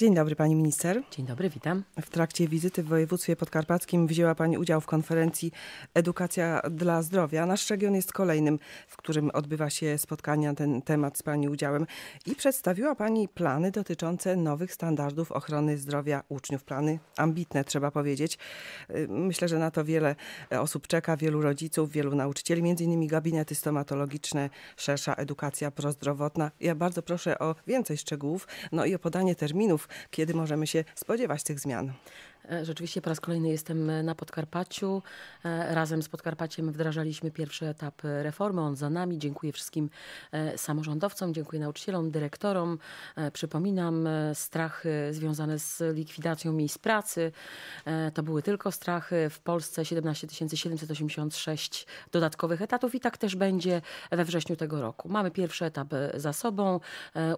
Dzień dobry pani minister. Dzień dobry, witam. W trakcie wizyty w województwie podkarpackim wzięła pani udział w konferencji Edukacja dla zdrowia. Nasz region jest kolejnym, w którym odbywa się spotkanie na ten temat z pani udziałem i przedstawiła pani plany dotyczące nowych standardów ochrony zdrowia uczniów. Plany ambitne, trzeba powiedzieć. Y, myślę, że na to wiele osób czeka, wielu rodziców, wielu nauczycieli, między innymi gabinety stomatologiczne, szersza edukacja prozdrowotna. Ja bardzo proszę o więcej szczegółów, no i o podanie terminów kiedy możemy się spodziewać tych zmian? E, rzeczywiście po raz kolejny jestem e, na Podkarpaciu. E, razem z Podkarpaciem wdrażaliśmy pierwszy etap reformy. On za nami. Dziękuję wszystkim samorządowcom, dziękuję nauczycielom, dyrektorom. Przypominam, strachy związane z likwidacją miejsc pracy. To były tylko strachy. W Polsce 17 786 dodatkowych etatów i tak też będzie we wrześniu tego roku. Mamy pierwszy etap za sobą.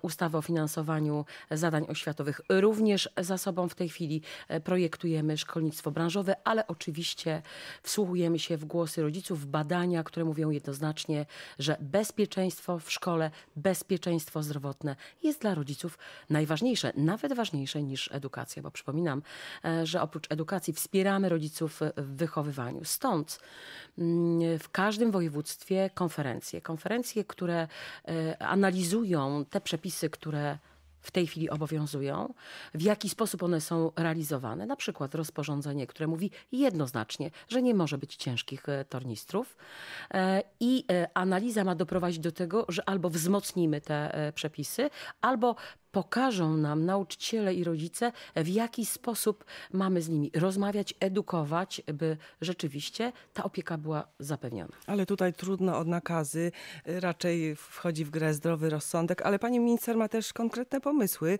Ustawa o finansowaniu zadań oświatowych również za sobą w tej chwili. Projekt traktujemy szkolnictwo branżowe, ale oczywiście wsłuchujemy się w głosy rodziców, w badania, które mówią jednoznacznie, że bezpieczeństwo w szkole, bezpieczeństwo zdrowotne jest dla rodziców najważniejsze, nawet ważniejsze niż edukacja, bo przypominam, e, że oprócz edukacji wspieramy rodziców w wychowywaniu. Stąd mm, w każdym województwie konferencje, konferencje, które e, analizują te przepisy, które w tej chwili obowiązują, w jaki sposób one są realizowane. Na przykład rozporządzenie, które mówi jednoznacznie, że nie może być ciężkich e, tornistrów e, i e, analiza ma doprowadzić do tego, że albo wzmocnimy te przepisy, albo pokażą nam nauczyciele i rodzice, w jaki sposób mamy z nimi rozmawiać, edukować, by rzeczywiście ta opieka była zapewniona. Ale tutaj trudno od nakazy, y, raczej wchodzi w grę zdrowy rozsądek, ale pani minister ma też konkretne pomysły,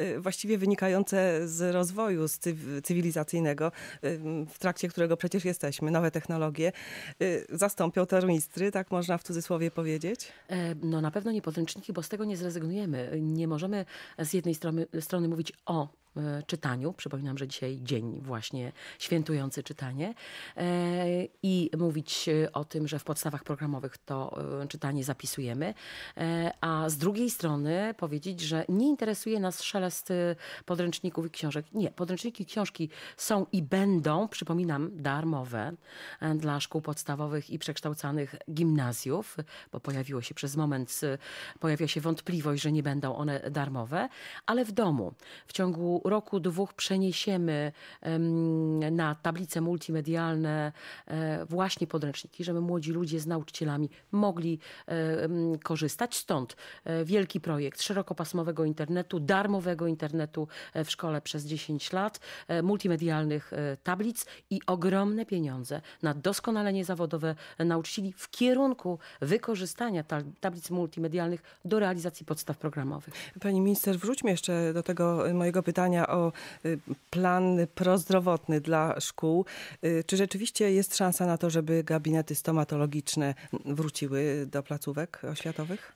y, właściwie wynikające z rozwoju cywilizacyjnego, y, w trakcie którego przecież jesteśmy. Nowe technologie zastąpią tornistry, tak można w cudzysłowie powiedzieć? E, no na pewno nie podręczniki, bo z tego nie zrezygnujemy. Nie możemy z jednej strony, strony mówić o E, czytaniu. Przypominam, że dzisiaj dzień właśnie świętujący czytanie e, i mówić o tym, że w podstawach programowych to e, czytanie zapisujemy, a z drugiej strony powiedzieć, że nie interesuje nas szelest podręczników i książek. Nie, podręczniki i książki są i będą, przypominam, darmowe dla szkół podstawowych i przekształcanych gimnazjów, bo pojawiło się przez moment, pojawia się wątpliwość, że nie będą one darmowe, ale w domu w ciągu roku, dwóch przeniesiemy na tablice multimedialne e, właśnie podręczniki, żeby młodzi ludzie z nauczycielami mogli e, korzystać. Stąd e, wielki projekt szerokopasmowego internetu, darmowego internetu w szkole przez 10 lat, multimedialnych tablic i ogromne pieniądze na doskonalenie zawodowe nauczycieli w kierunku wykorzystania tablic multimedialnych do realizacji podstaw programowych. Pani minister, wróćmy jeszcze do tego mojego pytania pytania o y, plan prozdrowotny dla szkół. Y, czy rzeczywiście jest szansa na to, żeby gabinety stomatologiczne wróciły do placówek oświatowych?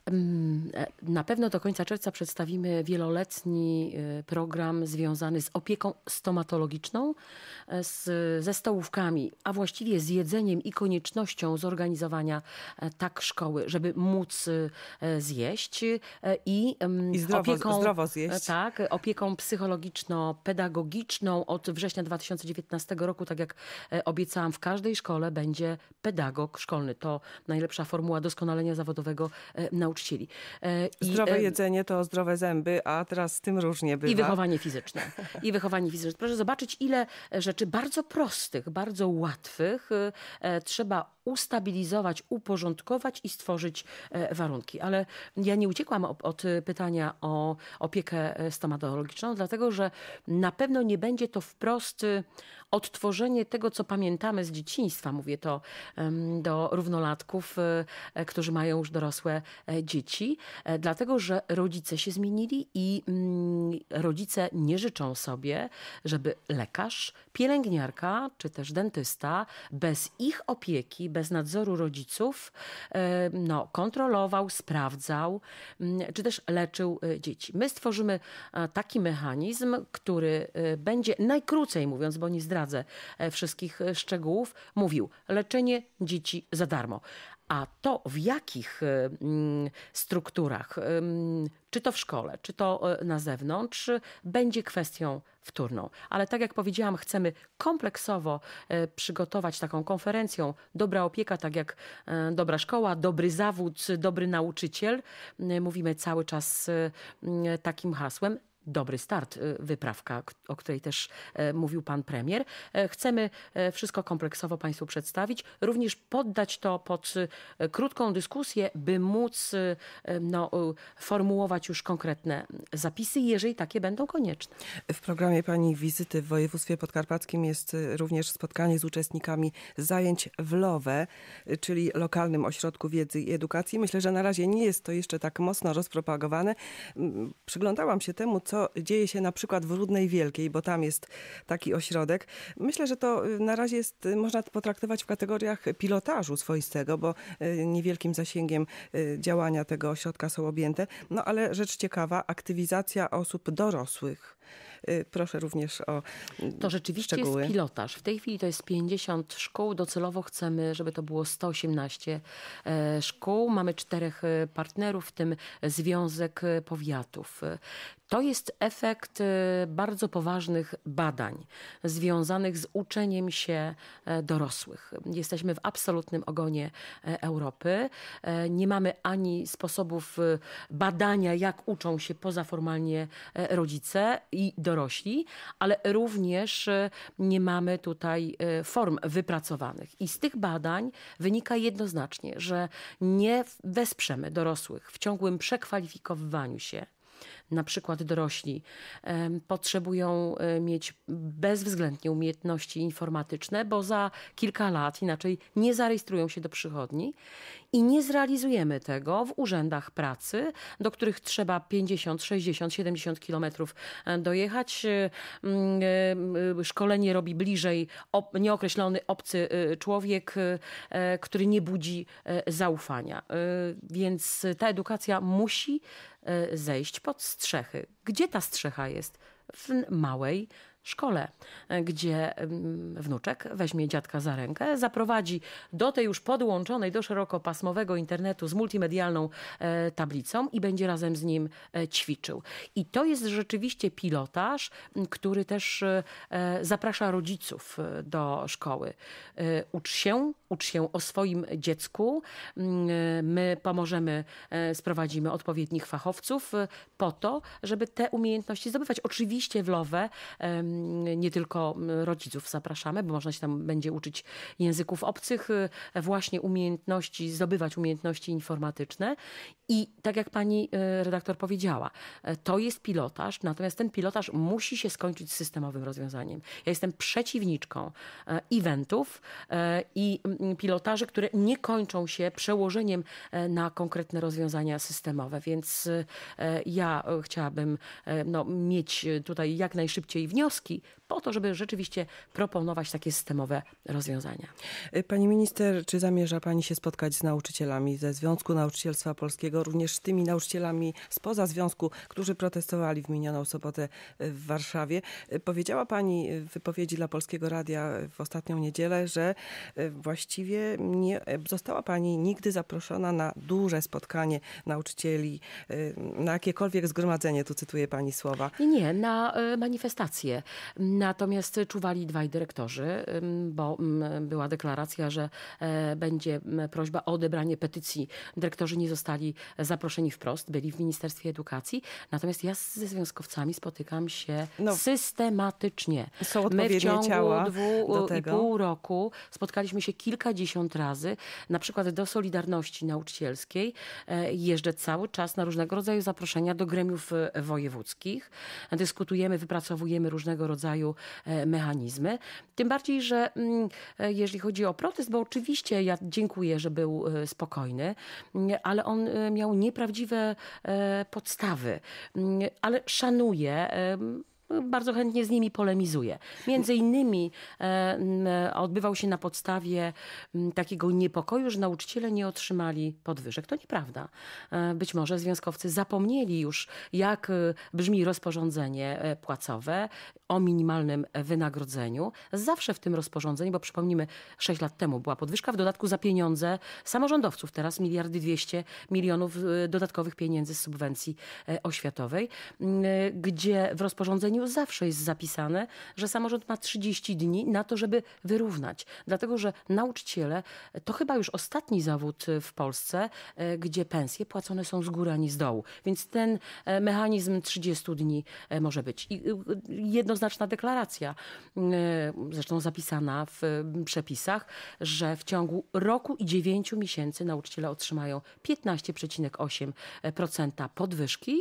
E, na pewno do końca czerwca przedstawimy wieloletni y, program związany z opieką stomatologiczną, e, z, ze stołówkami, a właściwie z jedzeniem i koniecznością zorganizowania e, tak szkoły, żeby móc zjeść i, I zdrowo, opieką, zdrowo zjeść. Tak, opieką psychologiczną pedagogiczno-pedagogiczną. Od września 2019 roku, tak jak e, obiecałam, w każdej szkole będzie pedagog szkolny. To najlepsza formuła doskonalenia zawodowego e, nauczycieli. E, I, zdrowe jedzenie to zdrowe zęby, a teraz z tym różnie bywa. I wychowanie fizyczne. I wychowanie fizyczne. Proszę zobaczyć, ile rzeczy bardzo prostych, bardzo łatwych trzeba ustabilizować, uporządkować i stworzyć warunki. Ale ja nie uciekłam od pytania o opiekę stomatologiczną, dlatego, że na pewno nie będzie to wprost y, odtworzenie tego, co pamiętamy z dzieciństwa. Mówię to do równolatków, y, e, którzy mają już dorosłe e, dzieci, e, dlatego że rodzice się zmienili i mm, rodzice nie życzą sobie, żeby lekarz, pielęgniarka czy też dentysta bez ich opieki, bez nadzoru rodziców no, kontrolował, sprawdzał mm, czy też leczył dzieci. My stworzymy taki mechanizm, mechanizm, który y, będzie najkrócej mówiąc, bo nie zdradzę e, wszystkich e, szczegółów, mówił leczenie dzieci za darmo. A to w jakich y, mm, strukturach, y, mm, czy to w szkole, czy to e, na zewnątrz, będzie kwestią wtórną. Ale tak jak powiedziałam, chcemy kompleksowo przygotować taką konferencję. dobra opieka, tak jak dobra szkoła, dobry zawód, dobry nauczyciel. Mówimy cały czas takim hasłem dobry start, y, wyprawka, o której też e, mówił pan premier. E, chcemy e, wszystko kompleksowo państwu przedstawić, również poddać to pod y, krótką dyskusję, by móc y, no, formułować już konkretne zapisy, jeżeli takie będą konieczne. W programie pani wizyty w województwie podkarpackim jest również spotkanie z uczestnikami zajęć w LOWE, czyli lokalnym ośrodku wiedzy i edukacji. Myślę, że na razie nie jest to jeszcze tak mocno rozpropagowane. Przyglądałam się temu, co co dzieje się na przykład w Rudnej Wielkiej, bo tam jest taki ośrodek. Myślę, że to y, na razie jest, y, można potraktować w kategoriach pilotażu swoistego, bo y, niewielkim zasięgiem działania tego ośrodka są objęte. No ale rzecz ciekawa, aktywizacja osób dorosłych. Proszę również o mm, To rzeczywiście szczegóły. jest pilotaż. W tej chwili to jest 50 szkół. Docelowo chcemy, żeby to było 118 e, szkół. Mamy czterech e, partnerów, w tym Związek Powiatów. To jest efekt y, bardzo poważnych badań związanych z uczeniem się e, dorosłych. Jesteśmy w absolutnym ogonie e, Europy. E, nie mamy ani sposobów y, badania, jak uczą się pozaformalnie rodzice i dorośli, ale również y, nie mamy tutaj form wypracowanych. I z tych badań wynika jednoznacznie, że nie wesprzemy dorosłych w ciągłym przekwalifikowywaniu się na przykład dorośli, potrzebują e, mieć bezwzględnie umiejętności informatyczne, bo za kilka lat inaczej nie zarejestrują się do przychodni i nie zrealizujemy tego w urzędach pracy, do których trzeba 50, 60, 70 kilometrów e, dojechać. E, mm, szkolenie robi bliżej nieokreślony obcy człowiek, który nie budzi zaufania. Więc ta edukacja musi E, zejść pod strzechy. Gdzie ta strzecha jest? W małej szkole, e, gdzie wnuczek weźmie dziadka za rękę, zaprowadzi do tej już podłączonej do szerokopasmowego internetu z multimedialną e, tablicą i będzie razem z nim e, ćwiczył. I to jest rzeczywiście pilotaż, który też zaprasza rodziców do szkoły. Ucz się, ucz się o swoim dziecku. My pomożemy, sprowadzimy odpowiednich fachowców po to, żeby te umiejętności zdobywać. Oczywiście w LOWE Mm, nie tylko mm, rodziców zapraszamy, bo można się tam będzie uczyć języków obcych, y, właśnie umiejętności, zdobywać umiejętności informatyczne. I tak jak pani y, redaktor powiedziała, y, to jest pilotaż, natomiast ten pilotaż musi się skończyć systemowym rozwiązaniem. Ja jestem przeciwniczką eventów i mm, pilotaży, które nie kończą się przełożeniem na konkretne rozwiązania systemowe, więc ja chciałabym no, mieć tutaj jak najszybciej wnioski, Polski po to, żeby rzeczywiście proponować takie systemowe rozwiązania. Y, pani minister, czy zamierza Pani się spotkać z nauczycielami ze Związku Nauczycielstwa Polskiego, również z tymi nauczycielami spoza Związku, którzy protestowali w minioną sobotę y, w Warszawie? Y, powiedziała Pani w wypowiedzi dla Polskiego Radia w ostatnią niedzielę, że właściwie nie została Pani nigdy zaproszona na duże spotkanie nauczycieli, na jakiekolwiek zgromadzenie, tu cytuję Pani słowa. Nie, na manifestacje. Natomiast czuwali dwaj dyrektorzy, bo była deklaracja, że e, będzie prośba o odebranie petycji. Dyrektorzy nie zostali zaproszeni wprost, byli w Ministerstwie Edukacji. Natomiast ja ze związkowcami spotykam się no, systematycznie. Są odpowiednie My w ciągu ciała i pół roku spotkaliśmy się kilkadziesiąt razy, na przykład do Solidarności Nauczycielskiej. E, jeżdżę cały czas na różnego rodzaju zaproszenia do gremiów e, wojewódzkich. Dyskutujemy, wypracowujemy różnego tego rodzaju e, mechanizmy. Tym bardziej, że mm, e, jeżeli chodzi o protest, bo oczywiście ja dziękuję, że był e, spokojny, mm, ale on miał nieprawdziwe podstawy. Mm, ale szanuję no, bardzo chętnie z nimi polemizuje. Między innymi e, e, odbywał się na podstawie takiego niepokoju, że nauczyciele nie otrzymali podwyżek. To nieprawda. E, być może związkowcy zapomnieli już, jak brzmi rozporządzenie płacowe o minimalnym wynagrodzeniu. Zawsze w tym rozporządzeniu, bo przypomnijmy, 6 lat temu była podwyżka, w dodatku za pieniądze samorządowców. Teraz miliardy 200 milionów dodatkowych pieniędzy z subwencji oświatowej, gdzie w rozporządzeniu rozporządzeniu zawsze jest zapisane, że samorząd ma 30 dni na to, żeby wyrównać. Dlatego, że nauczyciele to chyba już ostatni zawód e, w Polsce, e, gdzie pensje płacone są z góry, a nie z dołu. Więc ten e, mechanizm 30 dni może być. I jednoznaczna deklaracja, zresztą zapisana w przepisach, że w ciągu roku i 9 miesięcy nauczyciele otrzymają 15,8% podwyżki.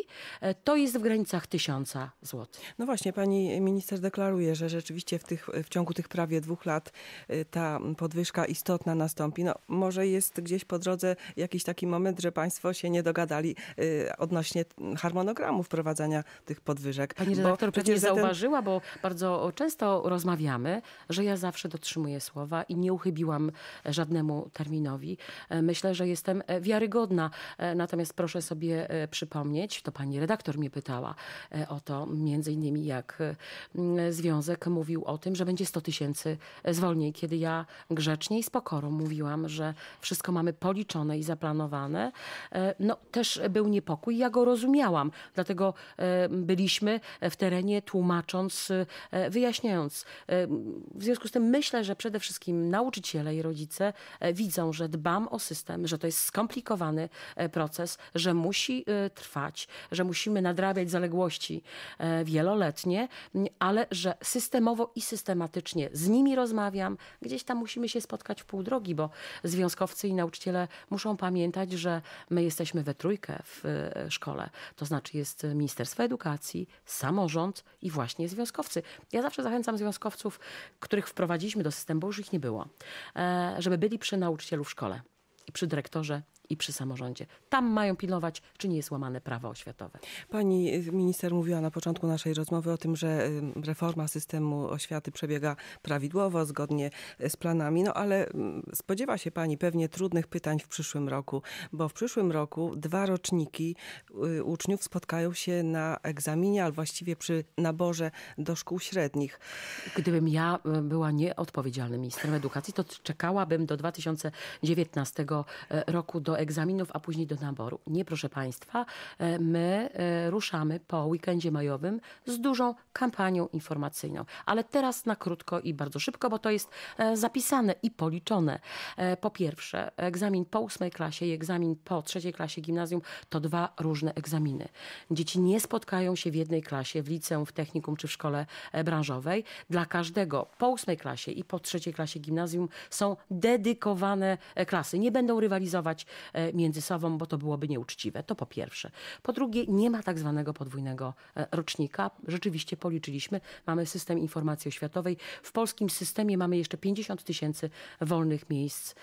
To jest w granicach 1000 zł. No no właśnie, pani minister deklaruje, że rzeczywiście w, tych, w ciągu tych prawie dwóch lat y, ta podwyżka istotna nastąpi. No może jest gdzieś po drodze jakiś taki moment, że państwo się nie dogadali y, odnośnie harmonogramu wprowadzania tych podwyżek. Pani redaktor bo pewnie zauważyła, ten... bo bardzo często rozmawiamy, że ja zawsze dotrzymuję słowa i nie uchybiłam żadnemu terminowi. E, myślę, że jestem e, wiarygodna. E, natomiast proszę sobie przypomnieć, to pani redaktor mnie pytała o to między innymi innymi jak mm, związek mówił o tym, że będzie 100 tysięcy zwolnień, kiedy ja grzecznie i z pokorą mówiłam, że wszystko mamy policzone i zaplanowane. E, no też był niepokój, ja go rozumiałam, dlatego e, byliśmy w terenie tłumacząc, e, wyjaśniając. W związku z tym myślę, że przede wszystkim nauczyciele i rodzice widzą, że dbam o system, że to jest skomplikowany proces, że musi trwać, że musimy nadrabiać zaległości wieloletnie wieloletnie, ale że systemowo i systematycznie z nimi rozmawiam. Gdzieś tam musimy się spotkać w pół drogi, bo związkowcy i nauczyciele muszą pamiętać, że my jesteśmy we trójkę w e, szkole. To znaczy jest Ministerstwo Edukacji, samorząd i właśnie związkowcy. Ja zawsze zachęcam związkowców, których wprowadziliśmy do systemu, bo już ich nie było, e, żeby byli przy nauczycielu w szkole i przy dyrektorze i przy samorządzie. Tam mają pilnować, czy nie jest łamane prawo oświatowe. Pani minister mówiła na początku naszej rozmowy o tym, że reforma systemu oświaty przebiega prawidłowo, zgodnie e, z planami, no ale spodziewa się pani pewnie trudnych pytań w przyszłym roku, bo w przyszłym roku dwa roczniki y, uczniów spotkają się na egzaminie, albo właściwie przy naborze do szkół średnich. Gdybym ja y, była nieodpowiedzialnym ministrem edukacji, to czekałabym do 2019 e, roku do egzaminów, a później do naboru. Nie, proszę Państwa, e, my e, ruszamy po weekendzie majowym z dużą kampanią informacyjną. Ale teraz na krótko i bardzo szybko, bo to jest e, zapisane i policzone. Po pierwsze, egzamin po ósmej klasie i egzamin po trzeciej klasie gimnazjum to dwa różne egzaminy. Dzieci nie spotkają się w jednej klasie, w liceum, w technikum czy w szkole branżowej. Dla każdego po ósmej klasie i po trzeciej klasie gimnazjum są dedykowane klasy. Nie będą rywalizować E, między sobą, bo to byłoby nieuczciwe. To po pierwsze. Po drugie, nie ma tak zwanego podwójnego e, rocznika. Rzeczywiście policzyliśmy. Mamy system informacji oświatowej. W polskim systemie mamy jeszcze 50 tysięcy wolnych miejsc,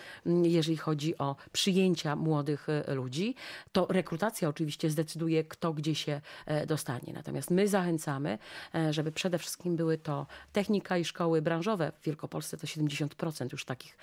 jeżeli chodzi o przyjęcia młodych e, ludzi. To rekrutacja oczywiście zdecyduje, kto gdzie się dostanie. Natomiast my zachęcamy, żeby przede wszystkim były to technika i szkoły branżowe. W Wielkopolsce to 70% już takich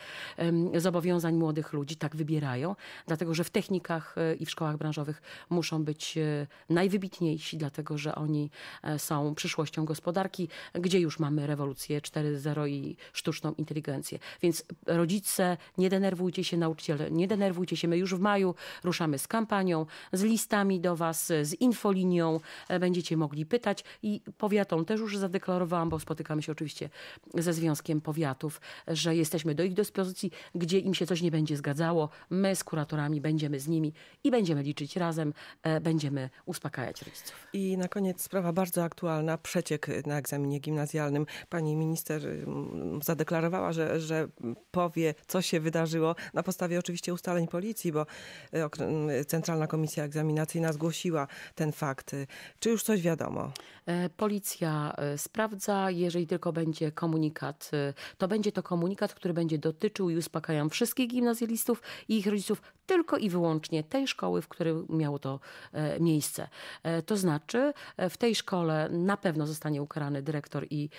zobowiązań młodych ludzi tak wybierają dlatego że w technikach e, i w szkołach branżowych muszą być e, najwybitniejsi, dlatego że oni e, są przyszłością gospodarki, gdzie już mamy rewolucję 4.0 i sztuczną inteligencję. Więc rodzice, nie denerwujcie się, nauczyciele, nie denerwujcie się. My już w maju ruszamy z kampanią, z listami do Was, z infolinią. Będziecie mogli pytać i powiatom też już zadeklarowałam, bo spotykamy się oczywiście ze Związkiem Powiatów, że jesteśmy do ich dyspozycji, gdzie im się coś nie będzie zgadzało. My z kuratorem operatorami, będziemy z nimi i będziemy liczyć razem, e, będziemy uspokajać rodziców. I na koniec sprawa bardzo aktualna, przeciek na egzaminie gimnazjalnym. Pani minister mm, zadeklarowała, że, że powie, co się wydarzyło na podstawie oczywiście ustaleń policji, bo e, mm, Centralna Komisja Egzaminacyjna zgłosiła ten fakt. Czy już coś wiadomo? E, policja sprawdza, jeżeli tylko będzie komunikat, to będzie to komunikat, który będzie dotyczył i uspokajał wszystkich gimnazjalistów i ich rodziców tylko i wyłącznie tej szkoły, w której miało to e, miejsce. E, to znaczy, e, w tej szkole na pewno zostanie ukarany dyrektor i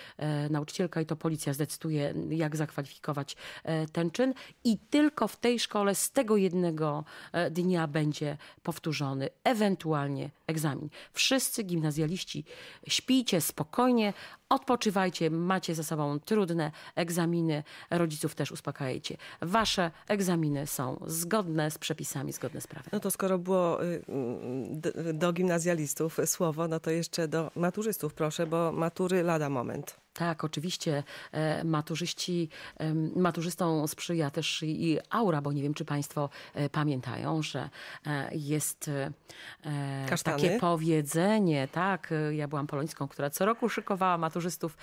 nauczycielka, i to policja zdecyduje, jak zakwalifikować ten czyn, i tylko w tej szkole z tego jednego dnia będzie powtórzony ewentualnie egzamin. Wszyscy gimnazjaliści śpijcie spokojnie, Odpoczywajcie, macie za sobą trudne egzaminy, rodziców też uspokajajcie. Wasze egzaminy są zgodne z przepisami, zgodne z prawem. No to skoro było y, y, y, do gimnazjalistów słowo, no to jeszcze do maturzystów proszę, bo matury lada moment. Tak, oczywiście e, maturzyści, maturzystom sprzyja też i aura, bo nie wiem, czy Państwo e, pamiętają, że e, jest Kasztany. takie powiedzenie, tak, ja byłam polońską, która co roku szykowała maturzystów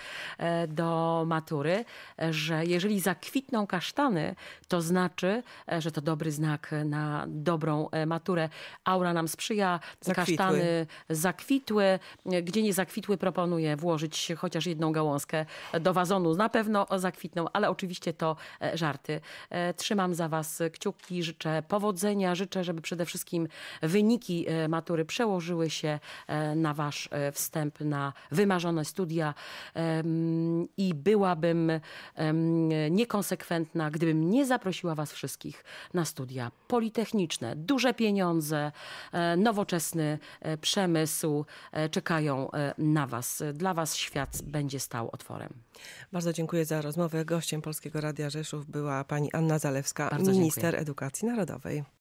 do matury, że jeżeli zakwitną kasztany, to znaczy, że to dobry znak na dobrą maturę. Aura nam sprzyja, zakwitły. kasztany zakwitły, gdzie nie zakwitły proponuję włożyć chociaż jedną gałązkę do wazonu. Na pewno zakwitną, ale oczywiście to e, żarty. E, trzymam za Was kciuki, życzę powodzenia, życzę, żeby przede wszystkim wyniki e, matury przełożyły się na Wasz wstęp na wymarzone studia i byłabym niekonsekwentna, gdybym nie zaprosiła Was wszystkich na studia politechniczne. Duże pieniądze, nowoczesny przemysł czekają na Was. Dla Was świat będzie stał otworem. Bardzo dziękuję za rozmowę. Gościem Polskiego Radia Rzeszów była pani Anna Zalewska, Bardzo minister dziękuję. edukacji narodowej.